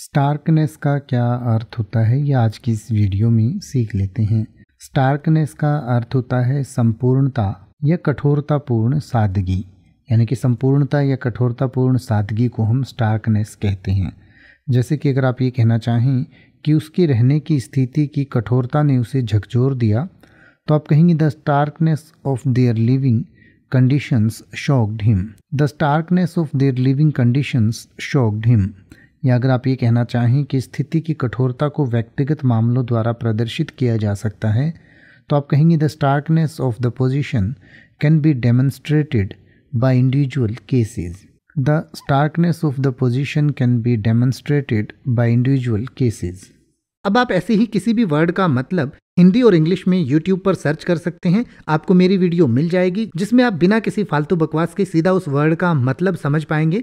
स्टार्कनेस का क्या अर्थ होता है ये आज की इस वीडियो में सीख लेते हैं स्टार्कनेस का अर्थ होता है संपूर्णता या कठोरतापूर्ण सादगी यानी कि संपूर्णता या कठोरतापूर्ण सादगी को हम स्टार्कनेस कहते हैं जैसे कि अगर आप ये कहना चाहें कि उसके रहने की स्थिति की कठोरता ने उसे झकझोर दिया तो आप कहेंगे the starkness of their living conditions shocked him the starkness of their living conditions shocked him या अगर आप ये कहना चाहें कि स्थिति की कठोरता को व्यक्तिगत मामलों द्वारा प्रदर्शित किया जा सकता है तो आप कहेंगे the starkness of the position can be demonstrated by individual cases the starkness of the position can be demonstrated by individual cases अब आप ऐसे ही किसी भी वर्ड का मतलब हिंदी और इंग्लिश में यूट्यूब पर सर्च कर सकते हैं आपको मेरी वीडियो मिल जाएगी जिसमें आप बिना किसी फालतू बकवास के सीधा उस वर्ड का मतलब समझ पाएंगे